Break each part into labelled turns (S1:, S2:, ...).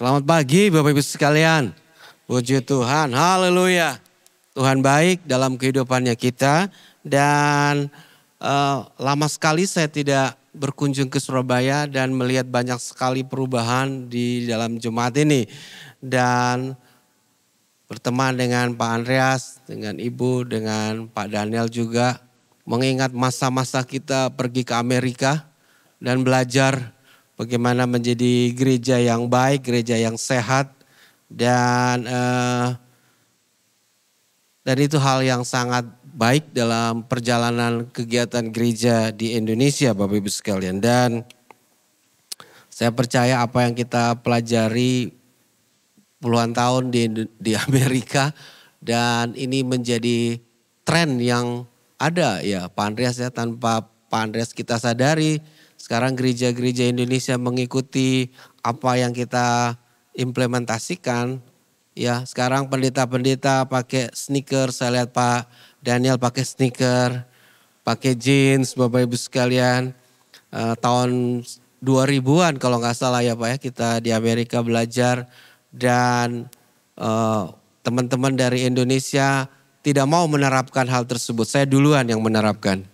S1: Selamat pagi Bapak Ibu sekalian. Puji Tuhan, haleluya. Tuhan baik dalam kehidupannya kita dan uh, lama sekali saya tidak berkunjung ke Surabaya dan melihat banyak sekali perubahan di dalam jemaat ini. Dan berteman dengan Pak Andreas, dengan Ibu, dengan Pak Daniel juga mengingat masa-masa kita pergi ke Amerika dan belajar bagaimana menjadi gereja yang baik, gereja yang sehat dan eh, dan itu hal yang sangat baik dalam perjalanan kegiatan gereja di Indonesia Bapak Ibu sekalian dan saya percaya apa yang kita pelajari puluhan tahun di di Amerika dan ini menjadi tren yang ada ya Pak Andreas ya tanpa Pak Andreas kita sadari sekarang gereja-gereja Indonesia mengikuti apa yang kita implementasikan. Ya, sekarang pendeta-pendeta pakai sneaker, Saya lihat Pak Daniel pakai sneaker, pakai jeans, Bapak Ibu sekalian. Uh, tahun 2000-an kalau nggak salah ya Pak ya, kita di Amerika belajar dan teman eh, teman-teman dari Indonesia tidak mau menerapkan hal tersebut. Saya duluan yang menerapkan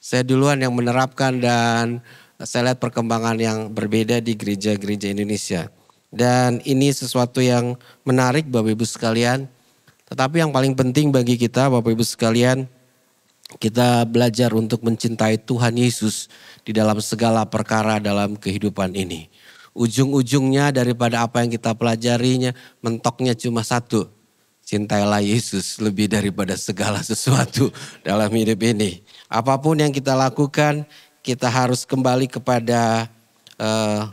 S1: saya duluan yang menerapkan dan saya lihat perkembangan yang berbeda di gereja-gereja Indonesia. Dan ini sesuatu yang menarik Bapak Ibu sekalian. Tetapi yang paling penting bagi kita Bapak Ibu sekalian, kita belajar untuk mencintai Tuhan Yesus di dalam segala perkara dalam kehidupan ini. Ujung-ujungnya daripada apa yang kita pelajarinya, mentoknya cuma satu. Cintailah Yesus lebih daripada segala sesuatu dalam hidup ini. Apapun yang kita lakukan, kita harus kembali kepada uh,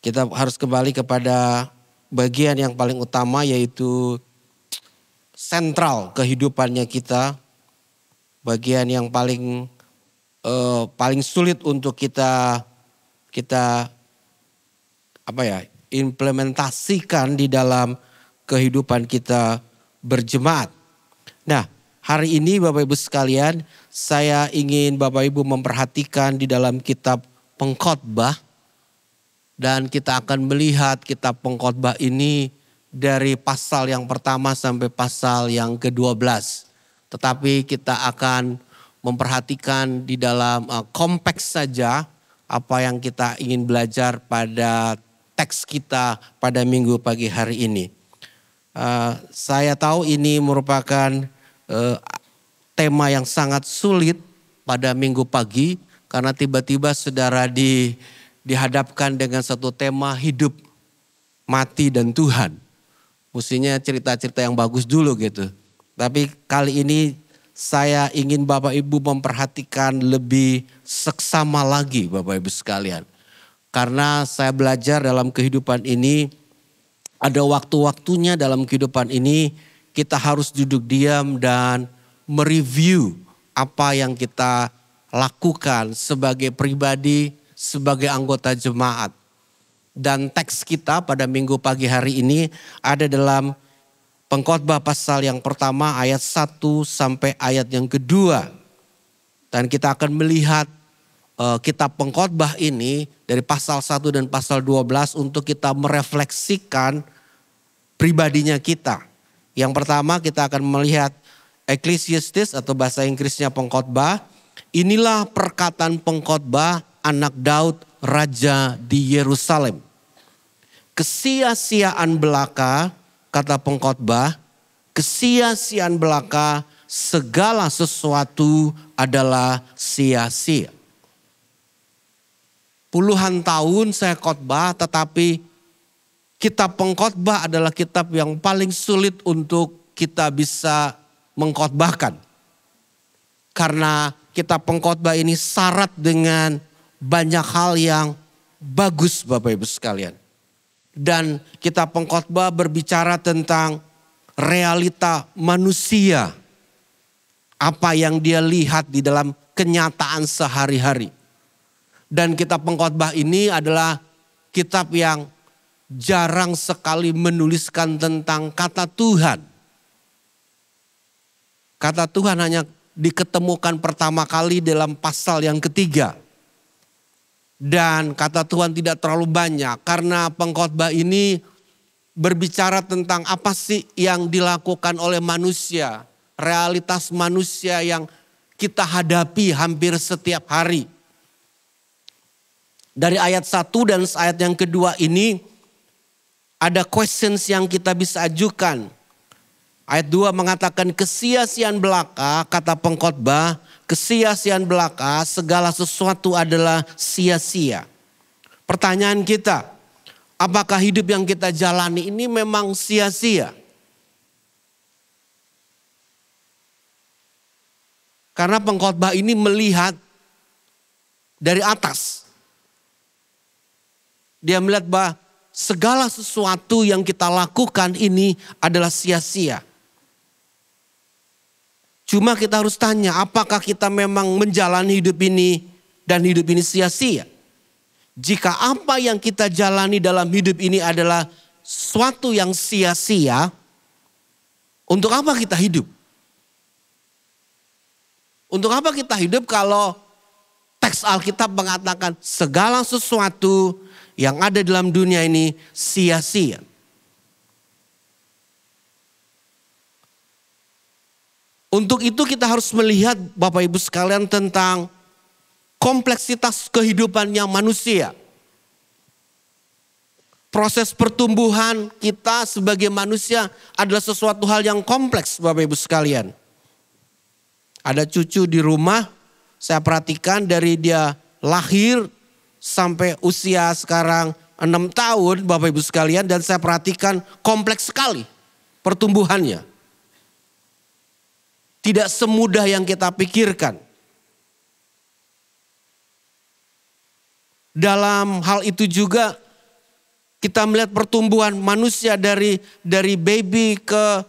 S1: kita harus kembali kepada bagian yang paling utama yaitu sentral kehidupannya kita, bagian yang paling uh, paling sulit untuk kita kita apa ya implementasikan di dalam kehidupan kita berjemaat. Nah, Hari ini Bapak Ibu sekalian, saya ingin Bapak Ibu memperhatikan di dalam kitab Pengkhotbah dan kita akan melihat kitab Pengkhotbah ini dari pasal yang pertama sampai pasal yang ke-12. Tetapi kita akan memperhatikan di dalam eh, kompleks saja apa yang kita ingin belajar pada teks kita pada minggu pagi hari ini. Eh, saya tahu ini merupakan eh, tema yang sangat sulit pada minggu pagi karena tiba-tiba saudara di dihadapkan dengan satu tema hidup, mati dan Tuhan. Mestinya cerita-cerita yang bagus dulu gitu. Tapi kali ini saya ingin Bapak Ibu memperhatikan lebih seksama lagi Bapak Ibu sekalian. Karena saya belajar dalam kehidupan ini ada waktu-waktunya dalam kehidupan ini kita harus duduk diam dan mereview apa yang kita lakukan sebagai pribadi, sebagai anggota jemaat. Dan teks kita pada minggu pagi hari ini ada dalam pengkhotbah pasal yang pertama ayat 1 sampai ayat yang kedua. Dan kita akan melihat uh, kitab pengkhotbah ini dari pasal 1 dan pasal 12 untuk kita merefleksikan pribadinya kita yang pertama kita akan melihat Ecclesiastes atau bahasa Inggrisnya pengkhotbah. Inilah perkataan pengkhotbah anak Daud raja di Yerusalem. Kesia-siaan belaka kata pengkhotbah, kesia-siaan belaka segala sesuatu adalah sia-sia. Puluhan tahun saya khotbah tetapi kitab pengkhotbah adalah kitab yang paling sulit untuk kita bisa mengkhotbahkan. Karena kitab pengkhotbah ini syarat dengan banyak hal yang bagus Bapak Ibu sekalian. Dan kitab pengkhotbah berbicara tentang realita manusia. Apa yang dia lihat di dalam kenyataan sehari-hari. Dan kitab pengkhotbah ini adalah kitab yang jarang sekali menuliskan tentang kata Tuhan. Kata Tuhan hanya diketemukan pertama kali dalam pasal yang ketiga. Dan kata Tuhan tidak terlalu banyak karena pengkhotbah ini berbicara tentang apa sih yang dilakukan oleh manusia, realitas manusia yang kita hadapi hampir setiap hari. Dari ayat 1 dan ayat yang kedua ini ada questions yang kita bisa ajukan. Ayat 2 mengatakan kesia belaka kata pengkhotbah, kesia belaka segala sesuatu adalah sia-sia. Pertanyaan kita, apakah hidup yang kita jalani ini memang sia-sia? Karena pengkhotbah ini melihat dari atas. Dia melihat bahwa segala sesuatu yang kita lakukan ini adalah sia-sia. Cuma kita harus tanya, apakah kita memang menjalani hidup ini dan hidup ini sia-sia? Jika apa yang kita jalani dalam hidup ini adalah suatu yang sia-sia, untuk apa kita hidup? Untuk apa kita hidup kalau teks Alkitab mengatakan segala sesuatu yang ada dalam dunia ini sia-sia. Untuk itu kita harus melihat Bapak Ibu sekalian tentang kompleksitas kehidupannya manusia. Proses pertumbuhan kita sebagai manusia adalah sesuatu hal yang kompleks Bapak Ibu sekalian. Ada cucu di rumah, saya perhatikan dari dia lahir sampai usia sekarang 6 tahun Bapak Ibu sekalian dan saya perhatikan kompleks sekali pertumbuhannya. Tidak semudah yang kita pikirkan. Dalam hal itu juga kita melihat pertumbuhan manusia dari dari baby ke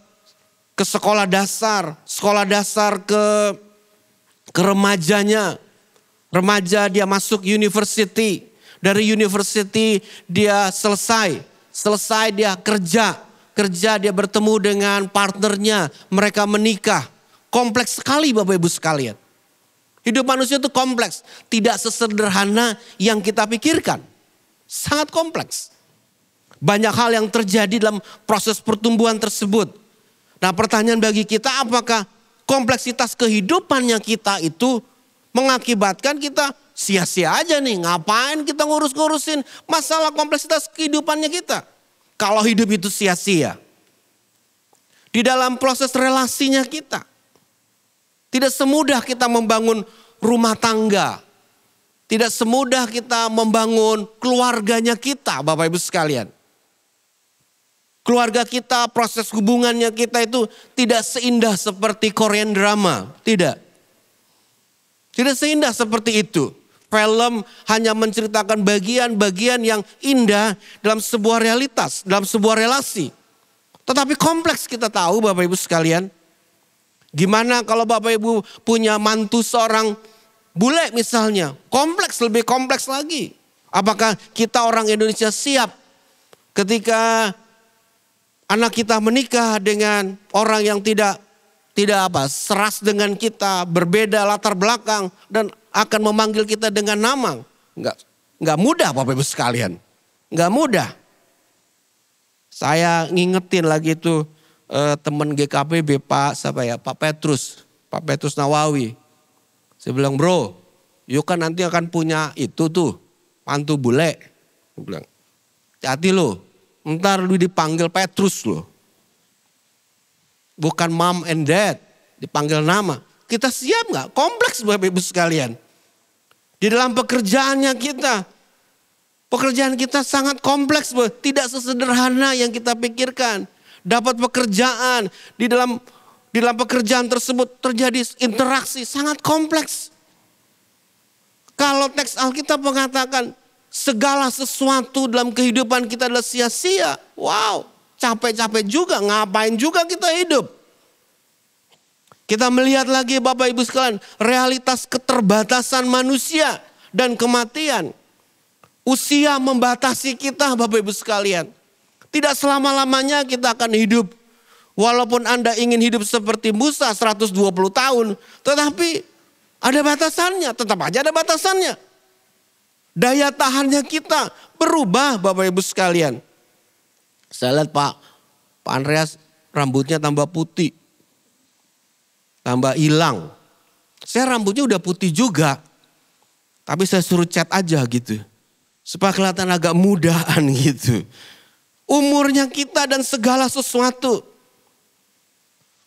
S1: ke sekolah dasar, sekolah dasar ke ke remajanya, Remaja dia masuk university. Dari university dia selesai. Selesai dia kerja. Kerja dia bertemu dengan partnernya. Mereka menikah. Kompleks sekali Bapak Ibu sekalian. Hidup manusia itu kompleks. Tidak sesederhana yang kita pikirkan. Sangat kompleks. Banyak hal yang terjadi dalam proses pertumbuhan tersebut. Nah pertanyaan bagi kita apakah kompleksitas kehidupannya kita itu mengakibatkan kita sia-sia aja nih. Ngapain kita ngurus-ngurusin masalah kompleksitas kehidupannya kita. Kalau hidup itu sia-sia. Di dalam proses relasinya kita. Tidak semudah kita membangun rumah tangga. Tidak semudah kita membangun keluarganya kita Bapak Ibu sekalian. Keluarga kita, proses hubungannya kita itu tidak seindah seperti Korean drama. Tidak. Tidak seindah seperti itu. Film hanya menceritakan bagian-bagian yang indah dalam sebuah realitas, dalam sebuah relasi. Tetapi kompleks kita tahu Bapak Ibu sekalian. Gimana kalau Bapak Ibu punya mantu seorang bule misalnya. Kompleks, lebih kompleks lagi. Apakah kita orang Indonesia siap ketika anak kita menikah dengan orang yang tidak tidak apa seras dengan kita, berbeda latar belakang dan akan memanggil kita dengan nama. nggak nggak mudah Bapak Ibu sekalian. nggak mudah. Saya ngingetin lagi itu eh, teman GKPB Pak siapa ya? Pak Petrus, Pak Petrus Nawawi. Saya bilang, "Bro, yuk kan nanti akan punya itu tuh, mantu bule." Saya bilang, "Hati lo, ntar lu dipanggil Petrus loh." Bukan mom and dad, dipanggil nama. Kita siap nggak? Kompleks Bapak Ibu sekalian. Di dalam pekerjaannya kita, pekerjaan kita sangat kompleks, tidak sesederhana yang kita pikirkan. Dapat pekerjaan di dalam di dalam pekerjaan tersebut terjadi interaksi sangat kompleks. Kalau teks Alkitab mengatakan segala sesuatu dalam kehidupan kita adalah sia-sia. Wow capek-capek juga, ngapain juga kita hidup. Kita melihat lagi Bapak Ibu sekalian, realitas keterbatasan manusia dan kematian. Usia membatasi kita Bapak Ibu sekalian. Tidak selama-lamanya kita akan hidup. Walaupun Anda ingin hidup seperti Musa 120 tahun, tetapi ada batasannya, tetap aja ada batasannya. Daya tahannya kita berubah Bapak Ibu sekalian. Saya lihat Pak, Pak Andreas rambutnya tambah putih. Tambah hilang. Saya rambutnya udah putih juga. Tapi saya suruh cat aja gitu. Supaya kelihatan agak mudaan gitu. Umurnya kita dan segala sesuatu.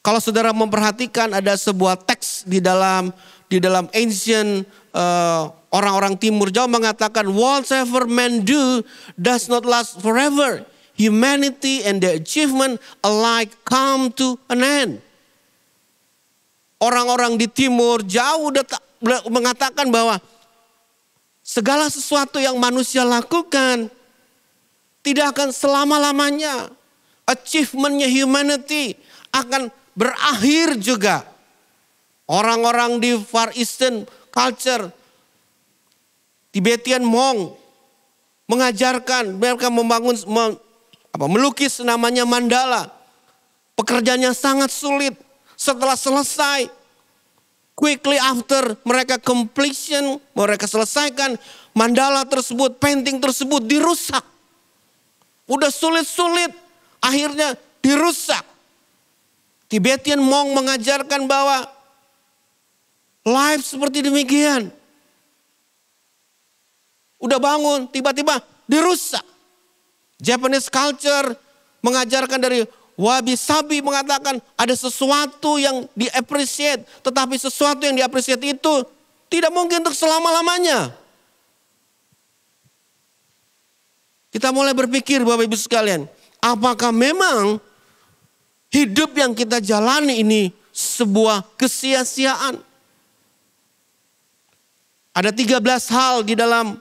S1: Kalau saudara memperhatikan ada sebuah teks di dalam di dalam ancient orang eh, orang-orang timur jauh mengatakan whatever men do does not last forever humanity and the achievement alike come to an end. Orang-orang di timur jauh mengatakan bahwa segala sesuatu yang manusia lakukan tidak akan selama-lamanya. Achievementnya humanity akan berakhir juga. Orang-orang di Far Eastern culture, Tibetan Mong mengajarkan mereka membangun apa melukis namanya mandala. Pekerjaannya sangat sulit. Setelah selesai, quickly after mereka completion, mereka selesaikan mandala tersebut, painting tersebut dirusak. Udah sulit-sulit, akhirnya dirusak. Tibetan mong mengajarkan bahwa life seperti demikian. Udah bangun, tiba-tiba dirusak. Japanese culture mengajarkan dari Wabi Sabi mengatakan ada sesuatu yang diapresiat, tetapi sesuatu yang diapresiat itu tidak mungkin untuk selama-lamanya. Kita mulai berpikir Bapak Ibu sekalian, apakah memang hidup yang kita jalani ini sebuah kesia-siaan? Ada 13 hal di dalam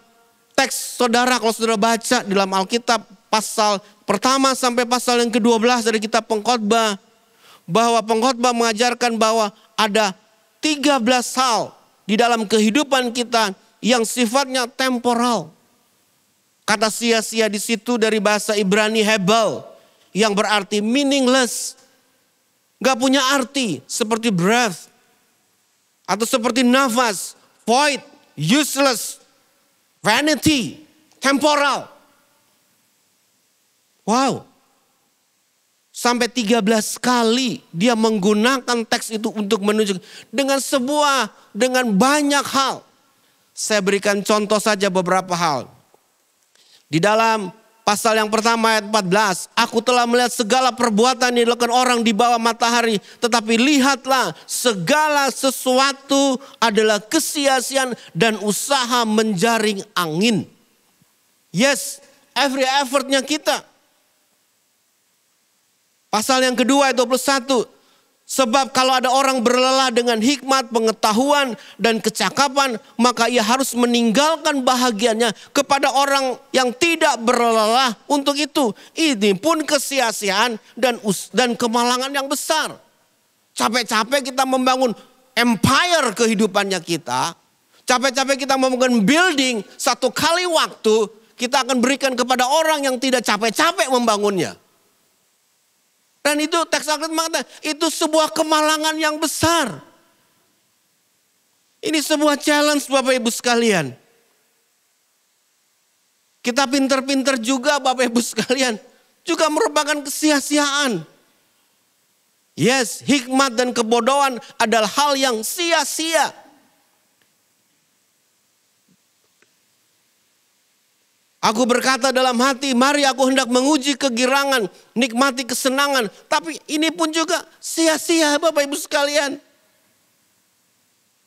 S1: teks saudara kalau saudara baca di dalam Alkitab pasal pertama sampai pasal yang ke-12 dari kitab pengkhotbah bahwa pengkhotbah mengajarkan bahwa ada 13 hal di dalam kehidupan kita yang sifatnya temporal. Kata sia-sia di situ dari bahasa Ibrani hebel yang berarti meaningless. Gak punya arti seperti breath atau seperti nafas, void, useless, vanity, temporal. Wow. Sampai 13 kali dia menggunakan teks itu untuk menunjuk dengan sebuah dengan banyak hal. Saya berikan contoh saja beberapa hal. Di dalam pasal yang pertama ayat 14, aku telah melihat segala perbuatan yang dilakukan orang di bawah matahari, tetapi lihatlah segala sesuatu adalah kesia-siaan dan usaha menjaring angin. Yes, every effortnya kita Pasal yang kedua ayat 21. Sebab kalau ada orang berlelah dengan hikmat, pengetahuan, dan kecakapan, maka ia harus meninggalkan bahagiannya kepada orang yang tidak berlelah untuk itu. Ini pun kesia-siaan dan, dan kemalangan yang besar. Capek-capek kita membangun empire kehidupannya kita. Capek-capek kita membangun building, satu kali waktu kita akan berikan kepada orang yang tidak capek-capek membangunnya. Dan itu teks Alkitab mengatakan itu sebuah kemalangan yang besar. Ini sebuah challenge Bapak Ibu sekalian. Kita pinter-pinter juga Bapak Ibu sekalian. Juga merupakan kesia-siaan. Yes, hikmat dan kebodohan adalah hal yang sia-sia. Aku berkata dalam hati, mari aku hendak menguji kegirangan, nikmati kesenangan. Tapi ini pun juga sia-sia Bapak Ibu sekalian.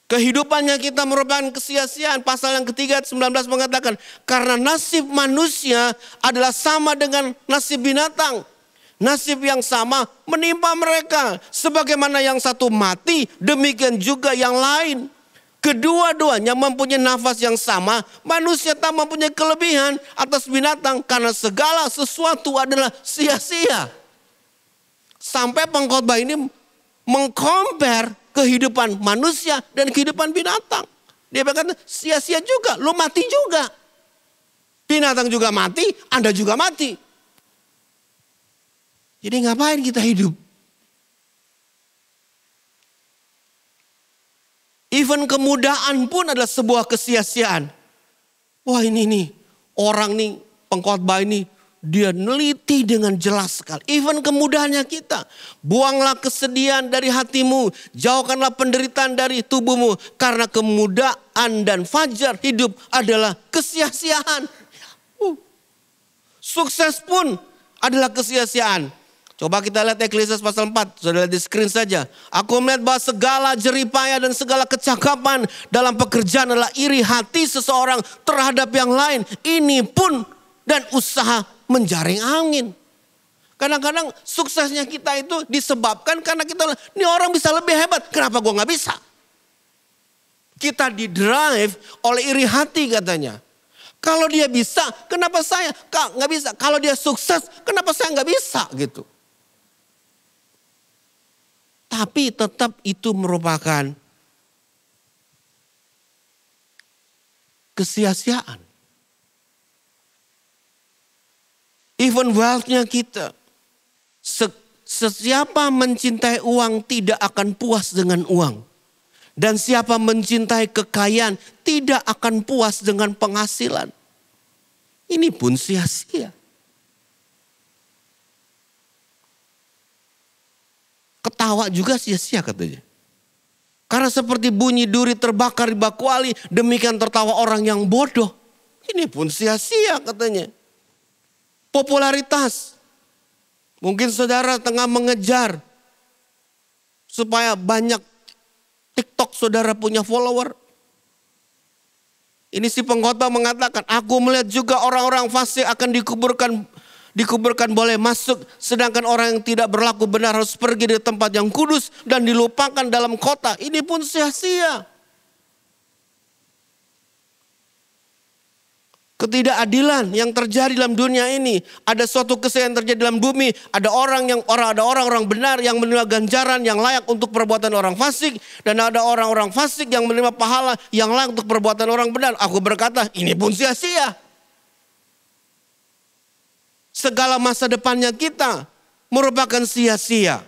S1: Kehidupannya kita merupakan kesia-siaan. Pasal yang ketiga 19 mengatakan, karena nasib manusia adalah sama dengan nasib binatang. Nasib yang sama menimpa mereka. Sebagaimana yang satu mati, demikian juga yang lain. Kedua-duanya mempunyai nafas yang sama. Manusia tak mempunyai kelebihan atas binatang karena segala sesuatu adalah sia-sia. Sampai pengkhotbah ini mengkompar kehidupan manusia dan kehidupan binatang. Dia berkata sia-sia juga, lo mati juga. Binatang juga mati, Anda juga mati. Jadi ngapain kita hidup? Even kemudahan pun adalah sebuah kesia-siaan. Wah ini nih, orang nih pengkhotbah ini dia neliti dengan jelas sekali. Even kemudahannya kita. Buanglah kesedihan dari hatimu. Jauhkanlah penderitaan dari tubuhmu. Karena kemudahan dan fajar hidup adalah kesia-siaan. Uh. Sukses pun adalah kesia-siaan. Coba kita lihat Ekklesias pasal 4, sudah lihat di screen saja. Aku melihat bahwa segala jeripaya dan segala kecakapan dalam pekerjaan adalah iri hati seseorang terhadap yang lain. Ini pun dan usaha menjaring angin. Kadang-kadang suksesnya kita itu disebabkan karena kita, ini orang bisa lebih hebat, kenapa gua nggak bisa? Kita didrive oleh iri hati katanya. Kalau dia bisa, kenapa saya nggak bisa? Kalau dia sukses, kenapa saya nggak bisa gitu? Tapi tetap itu merupakan kesia-siaan. Even wealthnya kita. Sesiapa mencintai uang tidak akan puas dengan uang. Dan siapa mencintai kekayaan tidak akan puas dengan penghasilan. Ini pun sia-sia. Ketawa juga sia-sia katanya. Karena seperti bunyi duri terbakar di baku ali, demikian tertawa orang yang bodoh. Ini pun sia-sia katanya. Popularitas. Mungkin saudara tengah mengejar supaya banyak TikTok saudara punya follower. Ini si pengkhotbah mengatakan, aku melihat juga orang-orang fasih akan dikuburkan Dikuburkan boleh masuk, sedangkan orang yang tidak berlaku benar harus pergi dari tempat yang kudus dan dilupakan dalam kota. Ini pun sia-sia. ketidakadilan yang terjadi dalam dunia ini. Ada suatu kesalahan yang terjadi dalam bumi. Ada orang yang orang ada orang orang benar yang menerima ganjaran yang layak untuk perbuatan orang fasik dan ada orang-orang fasik yang menerima pahala yang layak untuk perbuatan orang benar. Aku berkata, ini pun sia-sia segala masa depannya kita merupakan sia-sia.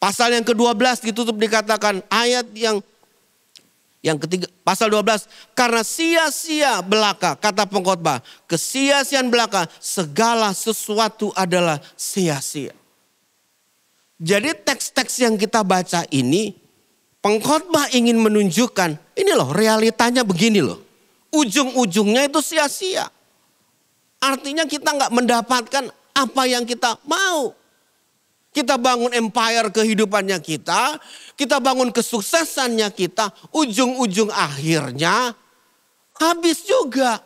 S1: Pasal yang ke-12 ditutup dikatakan ayat yang yang ketiga pasal 12 karena sia-sia belaka kata pengkhotbah kesia-siaan belaka segala sesuatu adalah sia-sia. Jadi teks-teks yang kita baca ini pengkhotbah ingin menunjukkan ini loh realitanya begini loh. Ujung-ujungnya itu sia-sia. Artinya kita nggak mendapatkan apa yang kita mau. Kita bangun empire kehidupannya kita, kita bangun kesuksesannya kita, ujung-ujung akhirnya habis juga.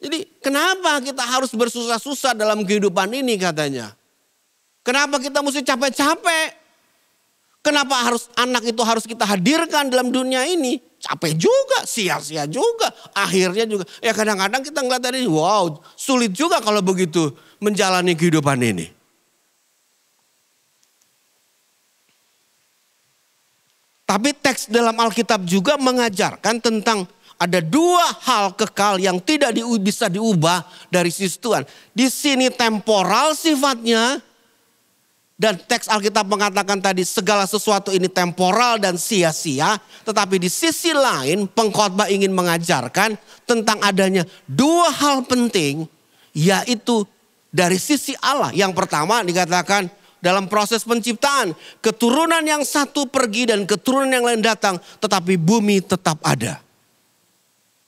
S1: Jadi kenapa kita harus bersusah-susah dalam kehidupan ini katanya? Kenapa kita mesti capek-capek? Kenapa harus anak itu harus kita hadirkan dalam dunia ini? capek juga, sia-sia juga. Akhirnya juga, ya kadang-kadang kita ngeliat dari wow sulit juga kalau begitu menjalani kehidupan ini. Tapi teks dalam Alkitab juga mengajarkan tentang ada dua hal kekal yang tidak di, bisa diubah dari sisi Tuhan. Di sini temporal sifatnya, dan teks Alkitab mengatakan tadi segala sesuatu ini temporal dan sia-sia. Tetapi di sisi lain pengkhotbah ingin mengajarkan tentang adanya dua hal penting. Yaitu dari sisi Allah. Yang pertama dikatakan dalam proses penciptaan. Keturunan yang satu pergi dan keturunan yang lain datang. Tetapi bumi tetap ada.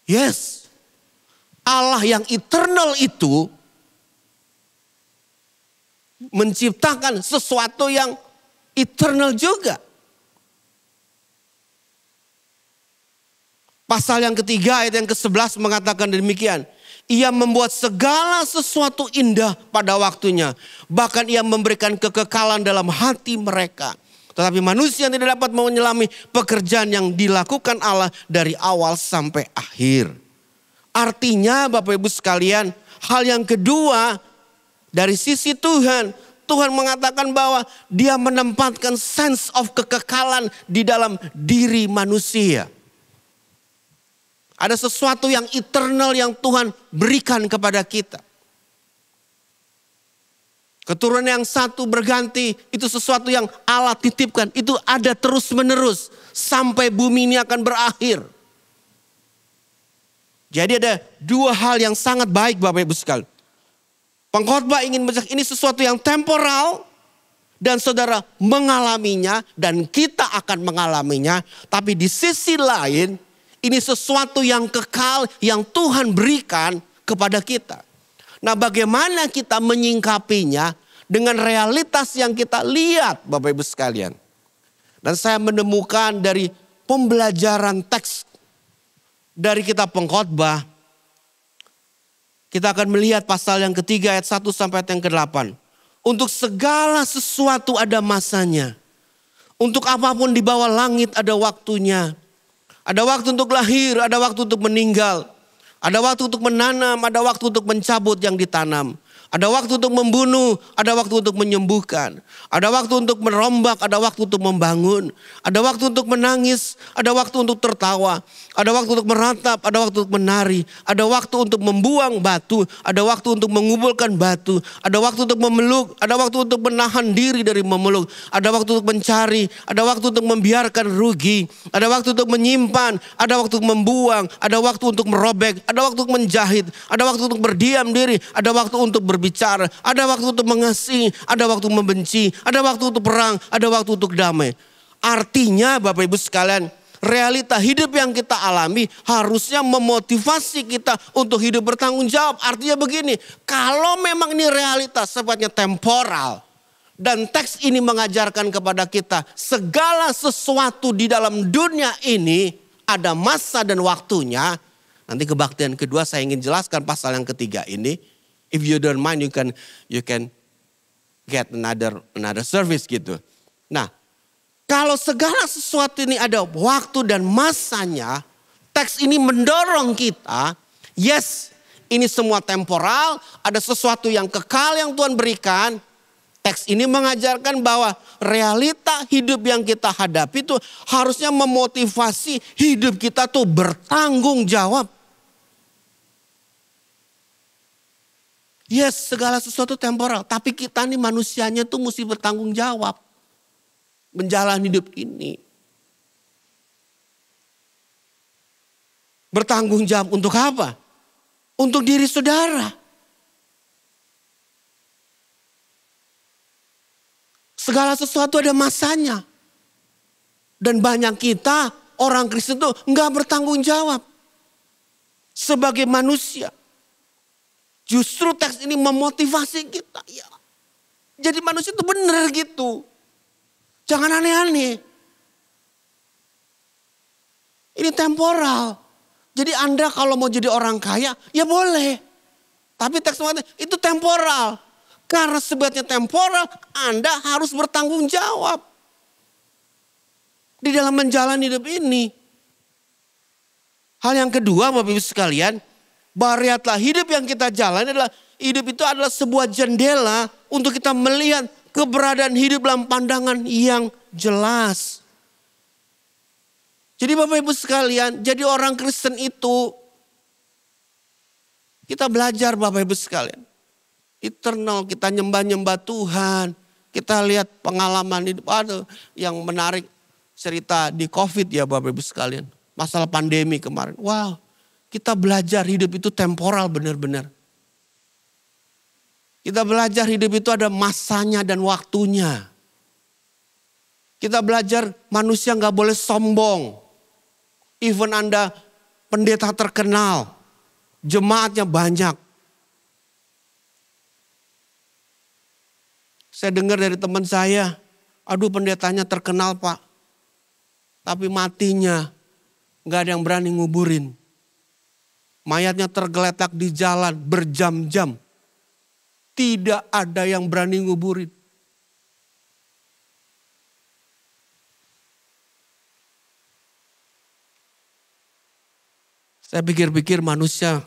S1: Yes. Allah yang eternal itu menciptakan sesuatu yang eternal juga. Pasal yang ketiga ayat yang ke-11 mengatakan demikian. Ia membuat segala sesuatu indah pada waktunya. Bahkan ia memberikan kekekalan dalam hati mereka. Tetapi manusia tidak dapat menyelami pekerjaan yang dilakukan Allah dari awal sampai akhir. Artinya Bapak Ibu sekalian, hal yang kedua dari sisi Tuhan, Tuhan mengatakan bahwa dia menempatkan sense of kekekalan di dalam diri manusia. Ada sesuatu yang eternal yang Tuhan berikan kepada kita. Keturunan yang satu berganti itu sesuatu yang Allah titipkan. Itu ada terus menerus sampai bumi ini akan berakhir. Jadi ada dua hal yang sangat baik Bapak Ibu sekalian. Pengkhotbah ingin mengajak ini sesuatu yang temporal dan saudara mengalaminya dan kita akan mengalaminya. Tapi di sisi lain ini sesuatu yang kekal yang Tuhan berikan kepada kita. Nah bagaimana kita menyingkapinya dengan realitas yang kita lihat Bapak Ibu sekalian. Dan saya menemukan dari pembelajaran teks dari kitab pengkhotbah kita akan melihat pasal yang ketiga ayat 1 sampai ayat yang ke-8. Untuk segala sesuatu ada masanya. Untuk apapun di bawah langit ada waktunya. Ada waktu untuk lahir, ada waktu untuk meninggal. Ada waktu untuk menanam, ada waktu untuk mencabut yang ditanam. Ada waktu untuk membunuh, ada waktu untuk menyembuhkan. Ada waktu untuk merombak, ada waktu untuk membangun. Ada waktu untuk menangis, ada waktu untuk tertawa. Ada waktu untuk meratap, ada waktu untuk menari. Ada waktu untuk membuang batu, ada waktu untuk mengumpulkan batu. Ada waktu untuk memeluk, ada waktu untuk menahan diri dari memeluk. Ada waktu untuk mencari, ada waktu untuk membiarkan rugi. Ada waktu untuk menyimpan, ada waktu untuk membuang. Ada waktu untuk merobek, ada waktu untuk menjahit. Ada waktu untuk berdiam diri, ada waktu untuk ber berbicara, ada waktu untuk mengasihi, ada waktu membenci, ada waktu untuk perang, ada waktu untuk damai. Artinya Bapak Ibu sekalian, realita hidup yang kita alami harusnya memotivasi kita untuk hidup bertanggung jawab. Artinya begini, kalau memang ini realitas sepatnya temporal, dan teks ini mengajarkan kepada kita segala sesuatu di dalam dunia ini ada masa dan waktunya. Nanti kebaktian kedua saya ingin jelaskan pasal yang ketiga ini. If you don't mind, you can you can get another another service gitu. Nah, kalau segala sesuatu ini ada waktu dan masanya, teks ini mendorong kita, yes, ini semua temporal, ada sesuatu yang kekal yang Tuhan berikan. Teks ini mengajarkan bahwa realita hidup yang kita hadapi itu harusnya memotivasi hidup kita tuh bertanggung jawab Yes, segala sesuatu temporal. Tapi kita nih manusianya tuh mesti bertanggung jawab. Menjalani hidup ini. Bertanggung jawab untuk apa? Untuk diri saudara. Segala sesuatu ada masanya. Dan banyak kita orang Kristen tuh nggak bertanggung jawab. Sebagai manusia Justru teks ini memotivasi kita. Ya. Jadi manusia itu benar gitu. Jangan aneh-aneh. Ini temporal. Jadi Anda kalau mau jadi orang kaya, ya boleh. Tapi teks itu temporal. Karena sebabnya temporal, Anda harus bertanggung jawab. Di dalam menjalani hidup ini. Hal yang kedua Bapak Ibu sekalian, Bariatlah hidup yang kita jalani adalah hidup itu adalah sebuah jendela untuk kita melihat keberadaan hidup dalam pandangan yang jelas. Jadi Bapak Ibu sekalian, jadi orang Kristen itu kita belajar Bapak Ibu sekalian. Eternal kita nyembah-nyembah Tuhan. Kita lihat pengalaman hidup ada yang menarik cerita di Covid ya Bapak Ibu sekalian. Masalah pandemi kemarin. Wow, kita belajar hidup itu temporal benar-benar. Kita belajar hidup itu ada masanya dan waktunya. Kita belajar manusia nggak boleh sombong. Even Anda pendeta terkenal, jemaatnya banyak. Saya dengar dari teman saya, aduh pendetanya terkenal pak. Tapi matinya nggak ada yang berani nguburin. Mayatnya tergeletak di jalan berjam-jam. Tidak ada yang berani nguburin. Saya pikir-pikir manusia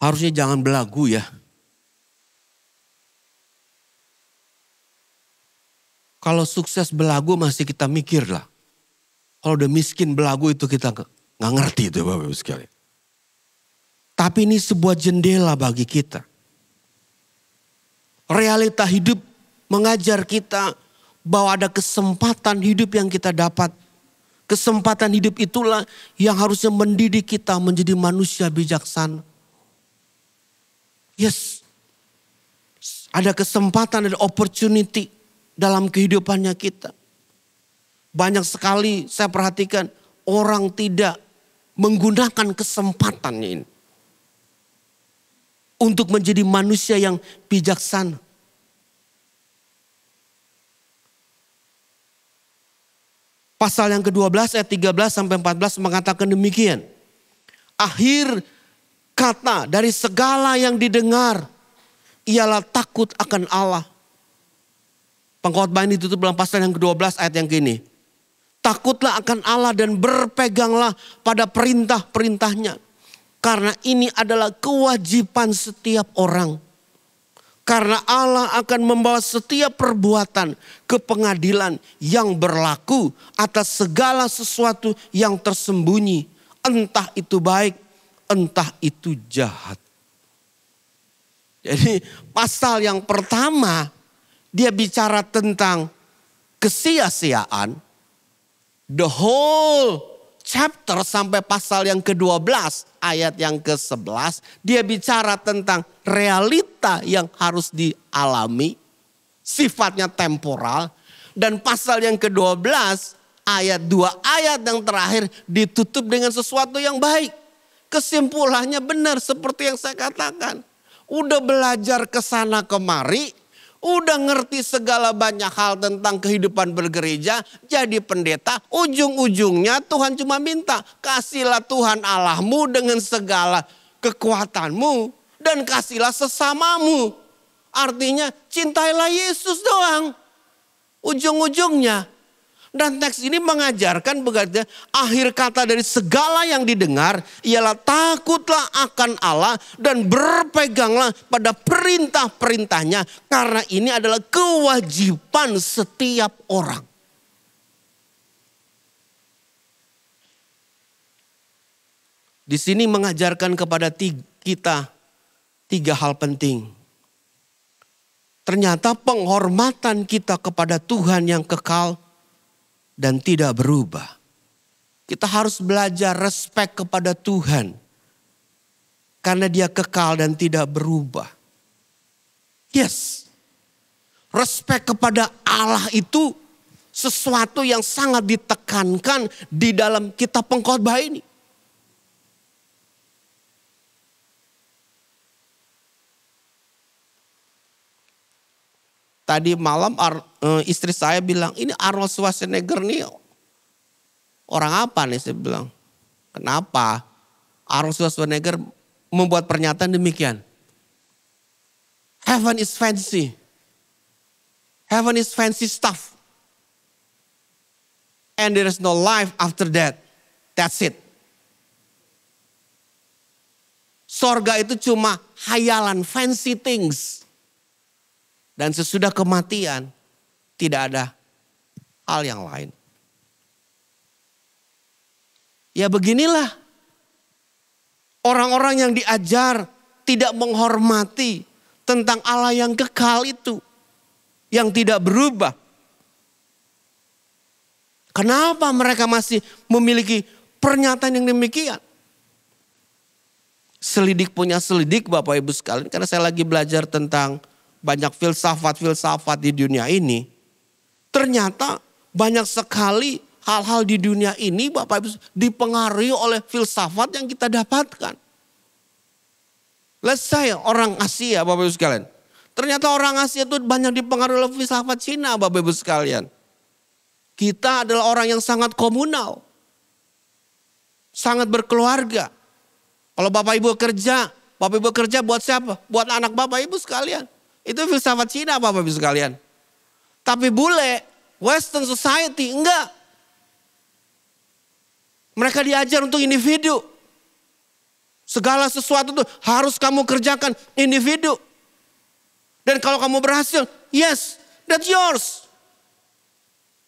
S1: harusnya jangan belagu ya. Kalau sukses belagu masih kita mikir lah. Kalau udah miskin belagu itu kita Nggak ngerti itu ya, Bapak Ibu sekalian. Tapi ini sebuah jendela bagi kita. Realita hidup mengajar kita bahwa ada kesempatan hidup yang kita dapat. Kesempatan hidup itulah yang harusnya mendidik kita menjadi manusia bijaksana. Yes. Ada kesempatan, ada opportunity dalam kehidupannya kita. Banyak sekali saya perhatikan orang tidak menggunakan kesempatan ini untuk menjadi manusia yang bijaksana. Pasal yang ke-12 ayat 13 sampai 14 mengatakan demikian. Akhir kata dari segala yang didengar ialah takut akan Allah. Pengkhotbah ini ditutup dalam pasal yang ke-12 ayat yang gini. Takutlah akan Allah dan berpeganglah pada perintah-perintahnya. Karena ini adalah kewajiban setiap orang. Karena Allah akan membawa setiap perbuatan ke pengadilan yang berlaku atas segala sesuatu yang tersembunyi. Entah itu baik, entah itu jahat. Jadi pasal yang pertama dia bicara tentang kesia-siaan the whole chapter sampai pasal yang ke-12 ayat yang ke-11 dia bicara tentang realita yang harus dialami sifatnya temporal dan pasal yang ke-12 ayat dua ayat yang terakhir ditutup dengan sesuatu yang baik. Kesimpulannya benar seperti yang saya katakan. Udah belajar ke sana kemari Udah ngerti segala banyak hal tentang kehidupan bergereja, jadi pendeta, ujung-ujungnya Tuhan cuma minta, kasihlah Tuhan Allahmu dengan segala kekuatanmu dan kasihlah sesamamu. Artinya cintailah Yesus doang. Ujung-ujungnya dan teks ini mengajarkan begitu akhir kata dari segala yang didengar ialah takutlah akan Allah dan berpeganglah pada perintah-perintahnya karena ini adalah kewajiban setiap orang. Di sini mengajarkan kepada kita tiga hal penting. Ternyata penghormatan kita kepada Tuhan yang kekal dan tidak berubah. Kita harus belajar respek kepada Tuhan. Karena dia kekal dan tidak berubah. Yes. Respek kepada Allah itu sesuatu yang sangat ditekankan di dalam kitab pengkhotbah ini. tadi malam eh, istri saya bilang, ini Arnold Schwarzenegger nih orang apa nih? Saya bilang, kenapa Arnold Schwarzenegger membuat pernyataan demikian? Heaven is fancy. Heaven is fancy stuff. And there is no life after that. That's it. Sorga itu cuma hayalan, fancy things. Dan sesudah kematian tidak ada hal yang lain. Ya beginilah orang-orang yang diajar tidak menghormati tentang Allah yang kekal itu. Yang tidak berubah. Kenapa mereka masih memiliki pernyataan yang demikian? Selidik punya selidik Bapak Ibu sekalian. Karena saya lagi belajar tentang banyak filsafat-filsafat di dunia ini, ternyata banyak sekali hal-hal di dunia ini Bapak Ibu dipengaruhi oleh filsafat yang kita dapatkan. Let's say orang Asia Bapak Ibu sekalian. Ternyata orang Asia itu banyak dipengaruhi oleh filsafat Cina Bapak Ibu sekalian. Kita adalah orang yang sangat komunal. Sangat berkeluarga. Kalau Bapak Ibu kerja, Bapak Ibu kerja buat siapa? Buat anak Bapak Ibu sekalian. Itu filsafat Cina apa Bapak Ibu sekalian. Tapi bule, Western society, enggak. Mereka diajar untuk individu. Segala sesuatu itu harus kamu kerjakan individu. Dan kalau kamu berhasil, yes, that's yours.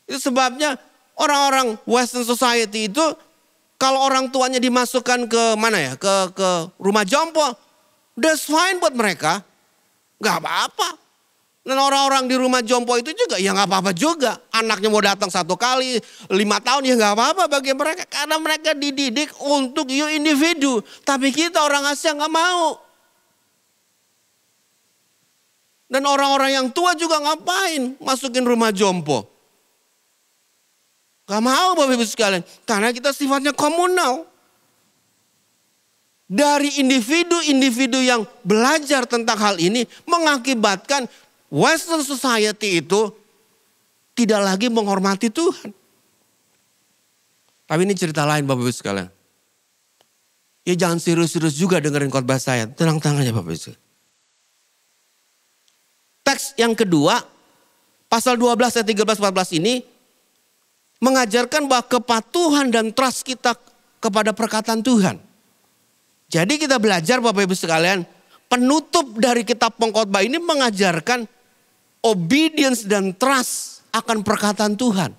S1: Itu sebabnya orang-orang Western society itu kalau orang tuanya dimasukkan ke mana ya, ke ke rumah jompo, that's fine buat mereka. Gak apa-apa. Dan orang-orang di rumah jompo itu juga ya gak apa-apa juga. Anaknya mau datang satu kali, lima tahun ya gak apa-apa bagi mereka. Karena mereka dididik untuk you individu. Tapi kita orang Asia gak mau. Dan orang-orang yang tua juga ngapain masukin rumah jompo. Gak mau Bapak Ibu sekalian. Karena kita sifatnya komunal dari individu-individu yang belajar tentang hal ini mengakibatkan Western society itu tidak lagi menghormati Tuhan. Tapi ini cerita lain Bapak Ibu sekalian. Ya jangan serius-serius juga dengerin khotbah saya. Tenang tangannya Bapak Ibu. Teks yang kedua, pasal 12 ayat 13 14 ini mengajarkan bahwa kepatuhan dan trust kita kepada perkataan Tuhan jadi kita belajar Bapak Ibu sekalian, penutup dari kitab pengkhotbah ini mengajarkan obedience dan trust akan perkataan Tuhan.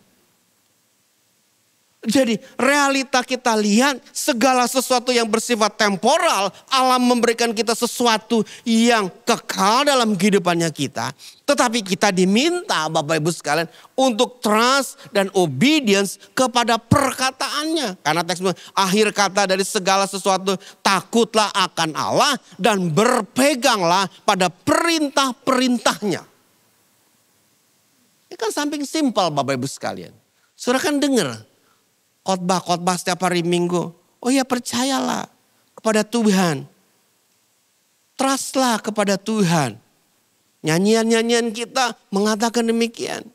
S1: Jadi realita kita lihat segala sesuatu yang bersifat temporal, alam memberikan kita sesuatu yang kekal dalam kehidupannya kita. Tetapi kita diminta Bapak Ibu sekalian untuk trust dan obedience kepada perkataannya. Karena teks akhir kata dari segala sesuatu takutlah akan Allah dan berpeganglah pada perintah-perintahnya. Ini kan samping simpel Bapak Ibu sekalian. Surah kan dengar Kotbah-kotbah setiap hari Minggu. Oh ya percayalah kepada Tuhan. Trustlah kepada Tuhan. Nyanyian-nyanyian kita mengatakan demikian.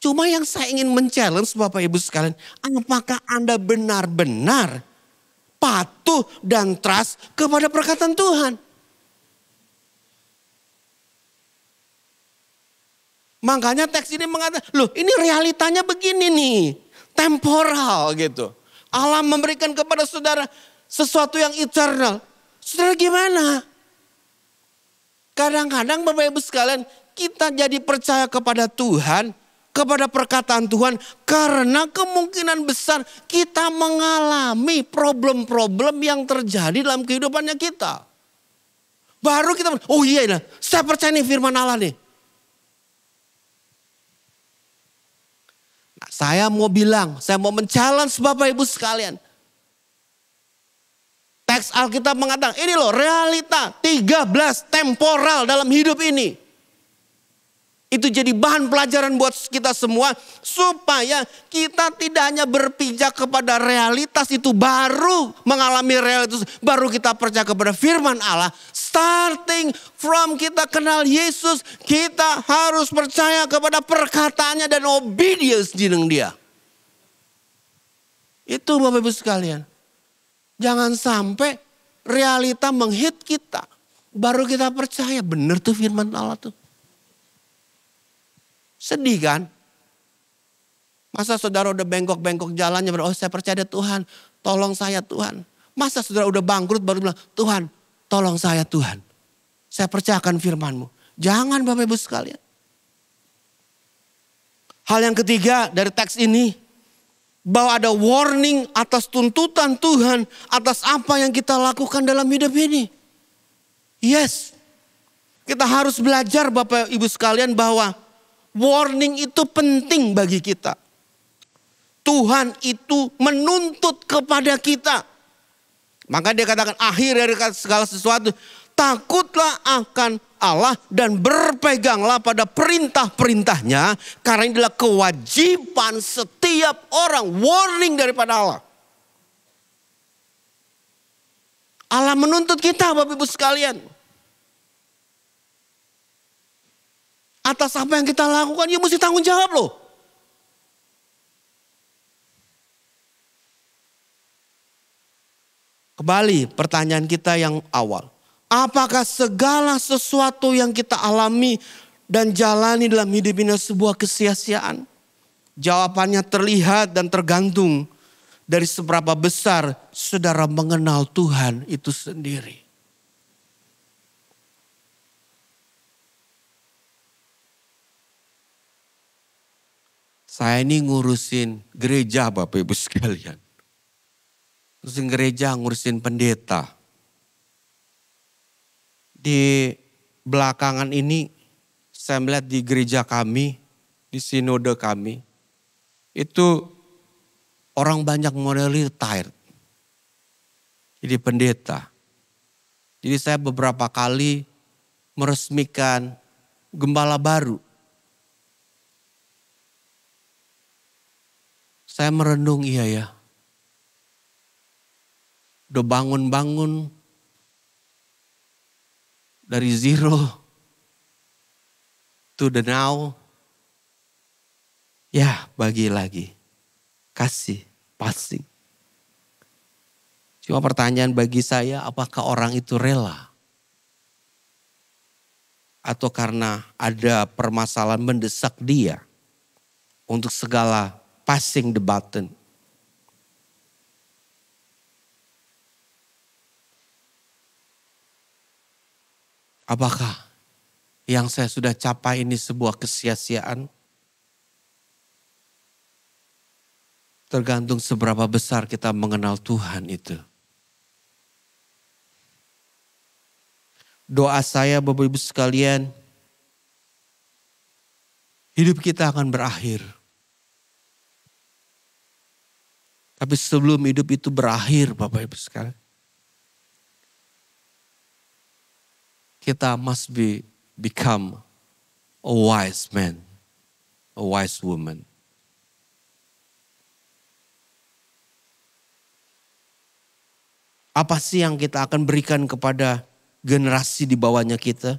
S1: Cuma yang saya ingin men-challenge Bapak Ibu sekalian, apakah Anda benar-benar patuh dan trust kepada perkataan Tuhan? Makanya teks ini mengatakan, loh ini realitanya begini nih temporal gitu. Allah memberikan kepada saudara sesuatu yang eternal. Saudara gimana? Kadang-kadang Bapak Ibu sekalian kita jadi percaya kepada Tuhan, kepada perkataan Tuhan karena kemungkinan besar kita mengalami problem-problem yang terjadi dalam kehidupannya kita. Baru kita, oh iya, nah, saya percaya nih firman Allah nih. Saya mau bilang, saya mau mencalon Bapak Ibu sekalian. Teks Alkitab mengatakan, ini loh realita 13 temporal dalam hidup ini. Itu jadi bahan pelajaran buat kita semua supaya kita tidak hanya berpijak kepada realitas itu baru mengalami realitas baru kita percaya kepada firman Allah. Starting from kita kenal Yesus, kita harus percaya kepada perkataannya dan obedience jeneng dia. Itu Bapak Ibu sekalian. Jangan sampai realita menghit kita. Baru kita percaya benar tuh firman Allah tuh. Sedih kan? Masa saudara udah bengkok-bengkok jalannya, oh saya percaya ada Tuhan, tolong saya Tuhan. Masa saudara udah bangkrut baru bilang, Tuhan tolong saya Tuhan. Saya percayakan firmanmu. Jangan Bapak Ibu sekalian. Hal yang ketiga dari teks ini, bahwa ada warning atas tuntutan Tuhan atas apa yang kita lakukan dalam hidup ini. Yes. Kita harus belajar Bapak Ibu sekalian bahwa warning itu penting bagi kita. Tuhan itu menuntut kepada kita. Maka dia katakan akhir dari segala sesuatu. Takutlah akan Allah dan berpeganglah pada perintah-perintahnya. Karena inilah kewajiban setiap orang. Warning daripada Allah. Allah menuntut kita Bapak Ibu sekalian. atas apa yang kita lakukan, ya mesti tanggung jawab loh. Kembali pertanyaan kita yang awal. Apakah segala sesuatu yang kita alami dan jalani dalam hidup ini sebuah kesia-siaan? Jawabannya terlihat dan tergantung dari seberapa besar saudara mengenal Tuhan itu sendiri. Saya ini ngurusin gereja Bapak Ibu sekalian. Ngurusin gereja, ngurusin pendeta. Di belakangan ini saya melihat di gereja kami, di sinode kami, itu orang banyak mulai retired. Jadi pendeta. Jadi saya beberapa kali meresmikan gembala baru Saya merenung iya ya. Udah bangun-bangun dari zero to the now. Ya, bagi lagi. Kasih, passing. Cuma pertanyaan bagi saya, apakah orang itu rela? Atau karena ada permasalahan mendesak dia untuk segala passing the button. Apakah yang saya sudah capai ini sebuah kesia-siaan? Tergantung seberapa besar kita mengenal Tuhan itu. Doa saya Bapak Ibu sekalian, hidup kita akan berakhir Tapi sebelum hidup itu berakhir Bapak Ibu sekalian. Kita must be become a wise man, a wise woman. Apa sih yang kita akan berikan kepada generasi di bawahnya kita?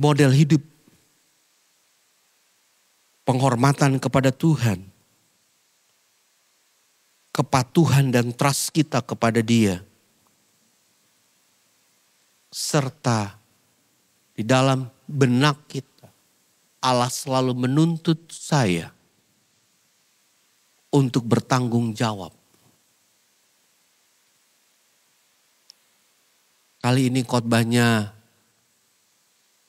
S1: Model hidup penghormatan kepada Tuhan, kepatuhan dan trust kita kepada Dia, serta di dalam benak kita, Allah selalu menuntut saya untuk bertanggung jawab. Kali ini khotbahnya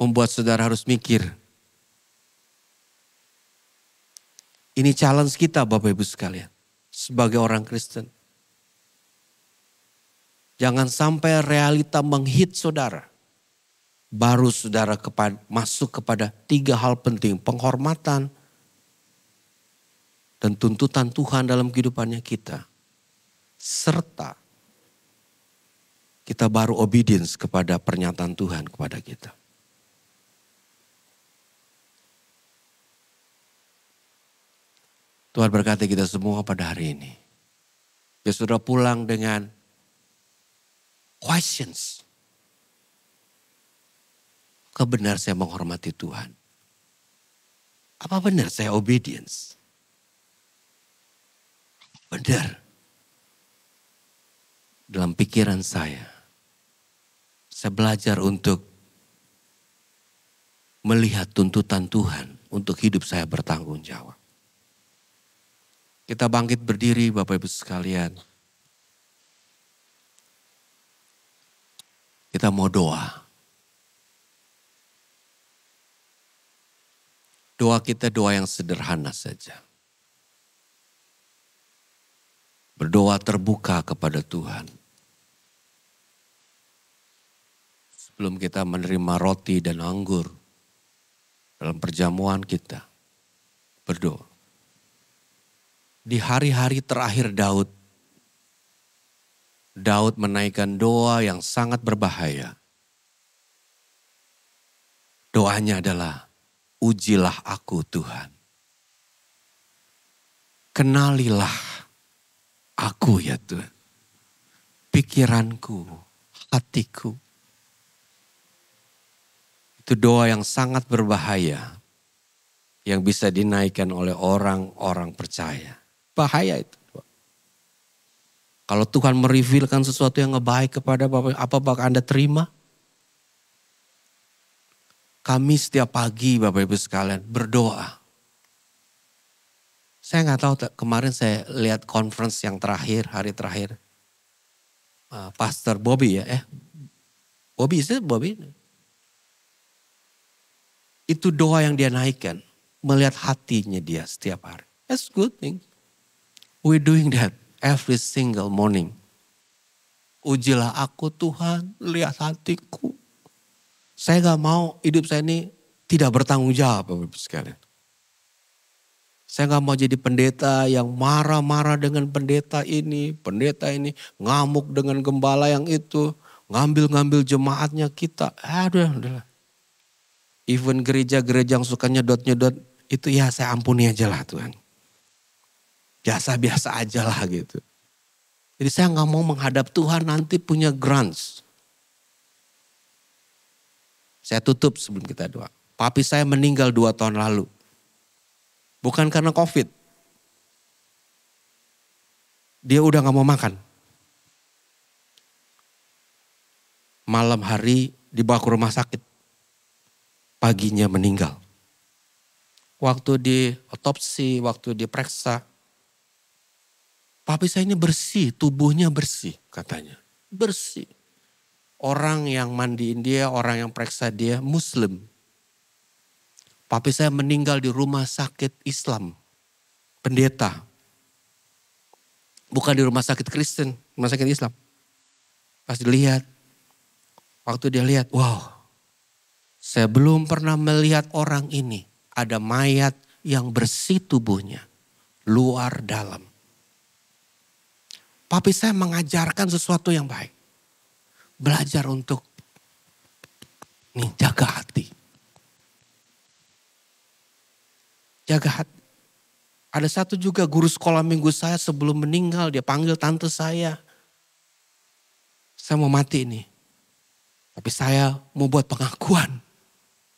S1: membuat saudara harus mikir, Ini challenge kita Bapak Ibu sekalian. Sebagai orang Kristen. Jangan sampai realita menghit saudara. Baru saudara kepada, masuk kepada tiga hal penting. Penghormatan dan tuntutan Tuhan dalam kehidupannya kita. Serta kita baru obedience kepada pernyataan Tuhan kepada kita. Tuhan berkati kita semua pada hari ini. Dia sudah pulang dengan questions. Kebenar saya menghormati Tuhan? Apa benar saya obedience? Benar. Dalam pikiran saya, saya belajar untuk melihat tuntutan Tuhan untuk hidup saya bertanggung jawab. Kita bangkit berdiri Bapak Ibu sekalian. Kita mau doa. Doa kita doa yang sederhana saja. Berdoa terbuka kepada Tuhan. Sebelum kita menerima roti dan anggur dalam perjamuan kita, berdoa di hari-hari terakhir Daud. Daud menaikkan doa yang sangat berbahaya. Doanya adalah, ujilah aku Tuhan. Kenalilah aku ya Tuhan. Pikiranku, hatiku. Itu doa yang sangat berbahaya yang bisa dinaikkan oleh orang-orang percaya. Bahaya itu. Kalau Tuhan merevealkan sesuatu yang baik kepada Bapak, apa bakal Anda terima? Kami setiap pagi Bapak Ibu sekalian berdoa. Saya nggak tahu kemarin saya lihat conference yang terakhir, hari terakhir. Ah, Pastor Bobby ya, eh. Bobby, itu Bobby? Itu doa yang dia naikkan. Melihat hatinya dia setiap hari. That's good thing. We doing that every single morning. Ujilah aku Tuhan, lihat hatiku. Saya gak mau hidup saya ini tidak bertanggung jawab Bapak sekalian. Saya gak mau jadi pendeta yang marah-marah dengan pendeta ini, pendeta ini ngamuk dengan gembala yang itu, ngambil-ngambil jemaatnya kita. Aduh, aduh. Even gereja-gereja yang sukanya dot-nyedot, itu ya saya ampuni aja lah Tuhan biasa-biasa aja lah gitu. Jadi saya nggak mau menghadap Tuhan nanti punya grants. Saya tutup sebelum kita doa. Papi saya meninggal dua tahun lalu. Bukan karena COVID. Dia udah nggak mau makan. Malam hari dibawa ke rumah sakit. Paginya meninggal. Waktu di otopsi, waktu diperiksa, Papi saya ini bersih, tubuhnya bersih katanya. Bersih. Orang yang mandiin dia, orang yang periksa dia muslim. Papi saya meninggal di rumah sakit Islam. Pendeta. Bukan di rumah sakit Kristen, rumah sakit Islam. Pas dilihat, waktu dia lihat, wow, saya belum pernah melihat orang ini. Ada mayat yang bersih tubuhnya, luar dalam Papi saya mengajarkan sesuatu yang baik. Belajar untuk nih jaga hati. Jaga hati. Ada satu juga guru sekolah minggu saya sebelum meninggal dia panggil tante saya. Saya mau mati ini. Tapi saya mau buat pengakuan.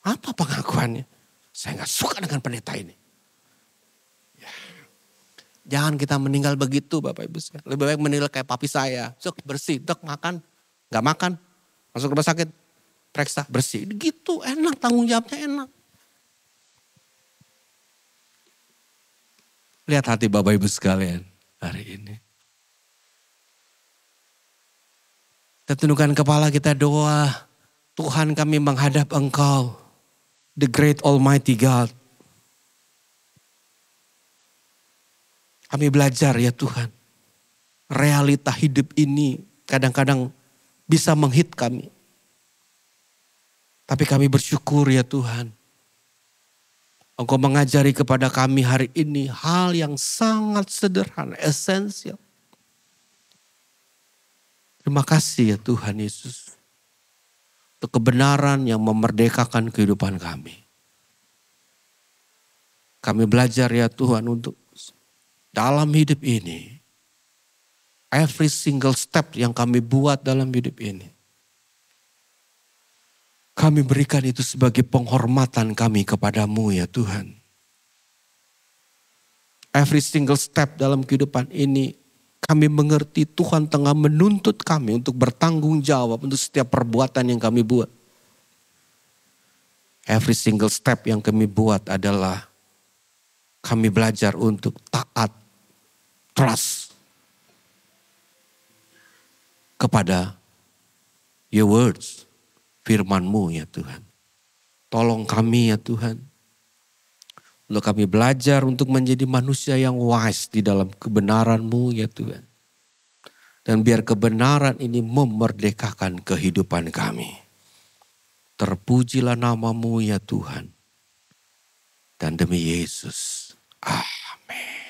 S1: Apa pengakuannya? Saya nggak suka dengan pendeta ini. Jangan kita meninggal begitu Bapak Ibu. Lebih baik meninggal kayak papi saya. Sok bersih, dok makan. Gak makan. Masuk rumah sakit. Periksa, bersih. Gitu enak, tanggung jawabnya enak. Lihat hati Bapak Ibu sekalian hari ini. Kita tundukkan kepala kita doa. Tuhan kami menghadap engkau. The great almighty God. Kami belajar ya Tuhan. Realita hidup ini kadang-kadang bisa menghit kami. Tapi kami bersyukur ya Tuhan. Engkau mengajari kepada kami hari ini hal yang sangat sederhana, esensial. Terima kasih ya Tuhan Yesus. Untuk kebenaran yang memerdekakan kehidupan kami. Kami belajar ya Tuhan untuk dalam hidup ini. Every single step yang kami buat dalam hidup ini. Kami berikan itu sebagai penghormatan kami kepadamu ya Tuhan. Every single step dalam kehidupan ini kami mengerti Tuhan tengah menuntut kami untuk bertanggung jawab untuk setiap perbuatan yang kami buat. Every single step yang kami buat adalah kami belajar untuk taat trust kepada your words, firmanmu ya Tuhan. Tolong kami ya Tuhan. Untuk kami belajar untuk menjadi manusia yang wise di dalam kebenaranmu ya Tuhan. Dan biar kebenaran ini memerdekakan kehidupan kami. Terpujilah namamu ya Tuhan. Dan demi Yesus. Amin.